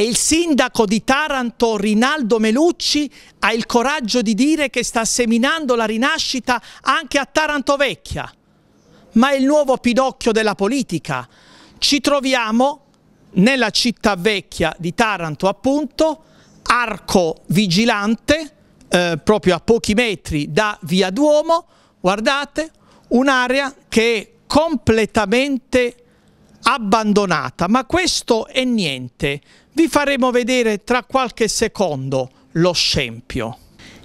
E il sindaco di Taranto, Rinaldo Melucci, ha il coraggio di dire che sta seminando la rinascita anche a Taranto Vecchia. Ma è il nuovo pidocchio della politica. Ci troviamo nella città vecchia di Taranto, appunto, arco vigilante, eh, proprio a pochi metri da Via Duomo, guardate, un'area che è completamente abbandonata, ma questo è niente. Vi faremo vedere tra qualche secondo lo scempio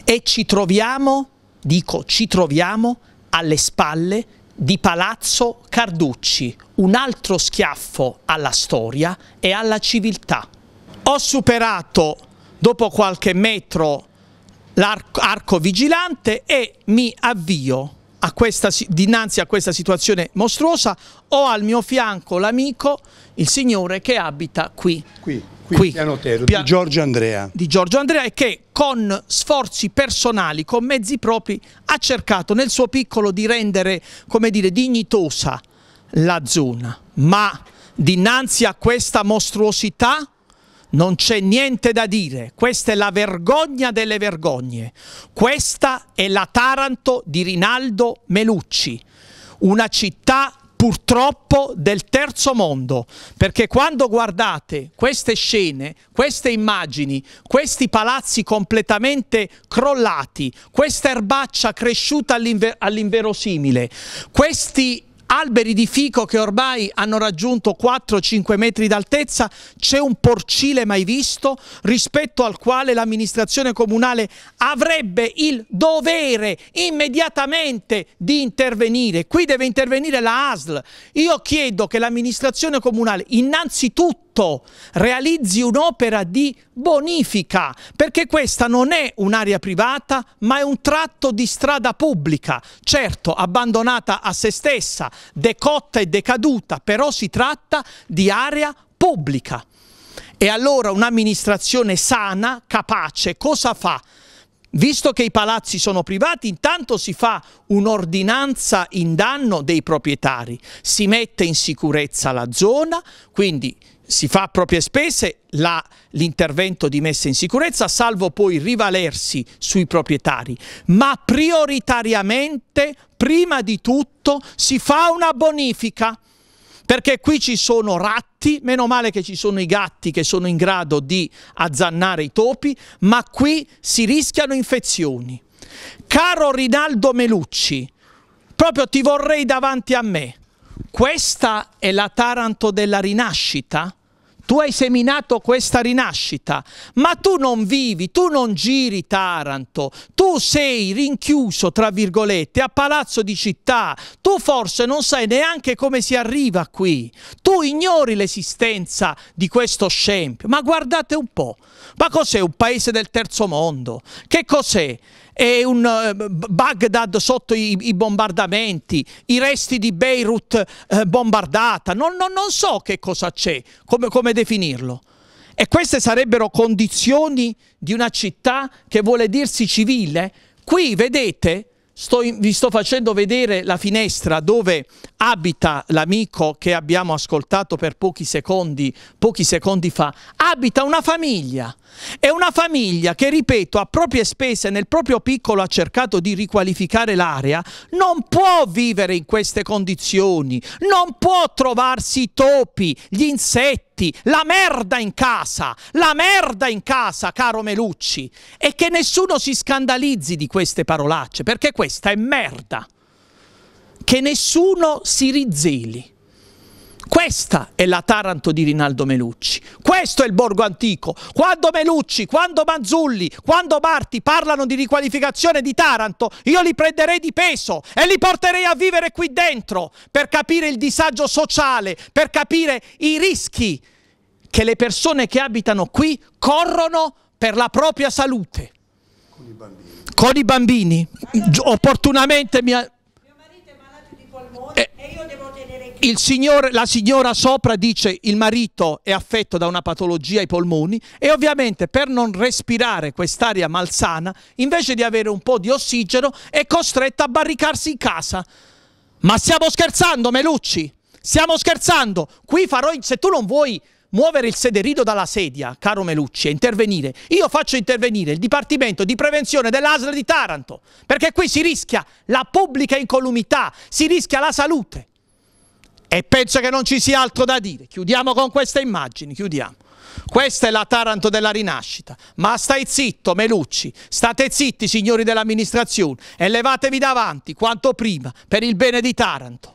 e ci troviamo, dico ci troviamo, alle spalle di Palazzo Carducci, un altro schiaffo alla storia e alla civiltà. Ho superato dopo qualche metro l'arco vigilante e mi avvio a questa, dinanzi a questa situazione mostruosa, ho al mio fianco l'amico, il signore che abita qui. Qui, qui, qui. piano terra, Pia di Giorgio Andrea. Di Giorgio Andrea e che con sforzi personali, con mezzi propri, ha cercato nel suo piccolo di rendere, come dire, dignitosa la zona. Ma dinanzi a questa mostruosità non c'è niente da dire, questa è la vergogna delle vergogne. Questa è la Taranto di Rinaldo Melucci, una città purtroppo del terzo mondo, perché quando guardate queste scene, queste immagini, questi palazzi completamente crollati, questa erbaccia cresciuta all'inver- all'inverosimile, questi alberi di fico che ormai hanno raggiunto 4-5 metri d'altezza, c'è un porcile mai visto rispetto al quale l'amministrazione comunale avrebbe il dovere immediatamente di intervenire. Qui deve intervenire la ASL. Io chiedo che l'amministrazione comunale innanzitutto soprattutto realizzi un'opera di bonifica, perché questa non è un'area privata, ma è un tratto di strada pubblica, certo abbandonata a se stessa, decotta e decaduta, però si tratta di area pubblica. E allora un'amministrazione sana, capace, cosa fa? Visto che i palazzi sono privati, intanto si fa un'ordinanza in danno dei proprietari, si mette in sicurezza la zona, quindi si fa a proprie spese l'intervento di messa in sicurezza, salvo poi rivalersi sui proprietari, ma prioritariamente, prima di tutto, si fa una bonifica, perché qui ci sono ratti, meno male che ci sono i gatti che sono in grado di azzannare i topi, ma qui si rischiano infezioni. Caro Rinaldo Melucci, proprio ti vorrei davanti a me questa è la Taranto della rinascita? Tu hai seminato questa rinascita, ma tu non vivi, tu non giri Taranto, sei rinchiuso, tra virgolette, a palazzo di città, tu forse non sai neanche come si arriva qui, tu ignori l'esistenza di questo scempio, ma guardate un po', ma cos'è un paese del terzo mondo? Che cos'è? È un eh, Baghdad sotto i, i, bombardamenti, i resti di Beirut eh, bombardata, non, non, non, so che cosa c'è, come, come definirlo. E queste sarebbero condizioni di una città che vuole dirsi civile? Qui, vedete, sto, vi sto facendo vedere la finestra dove abita l'amico che abbiamo ascoltato per pochi secondi, pochi secondi fa. Abita una famiglia. È una famiglia che, ripeto, a proprie spese, nel proprio piccolo ha cercato di riqualificare l'area, non può vivere in queste condizioni, non può trovarsi i topi, gli insetti, metti la merda in casa, la merda in casa, caro Melucci, e che nessuno si scandalizzi di queste parolacce, perché questa è merda. Che nessuno si rizzeli. Questa è la Taranto di Rinaldo Melucci, questo è il borgo antico. Quando Melucci, quando Manzulli, quando Marti parlano di riqualificazione di Taranto, io li prenderei di peso e li porterei a vivere qui dentro per capire il disagio sociale, per capire i rischi che le persone che abitano qui corrono per la propria salute. Con i bambini. Con i bambini. Allora, Opportunamente mia... Mio marito è malato di polmone eh, e io devo tenere il signor, La signora sopra dice il marito è affetto da una patologia ai polmoni e ovviamente per non respirare quest'aria malsana, invece di avere un po' di ossigeno, è costretta a barricarsi in casa. Ma stiamo scherzando, Melucci? Stiamo scherzando? Qui farò, se tu non vuoi muovere il sederito dalla sedia, caro Melucci, e intervenire. Io faccio intervenire il Dipartimento di Prevenzione dell'ASL di Taranto, perché qui si rischia la pubblica incolumità, si rischia la salute. E penso che non ci sia altro da dire. Chiudiamo con queste immagini, chiudiamo. Questa è la Taranto della rinascita. Ma stai zitto, Melucci, state zitti, signori dell'amministrazione, e levatevi davanti quanto prima per il bene di Taranto.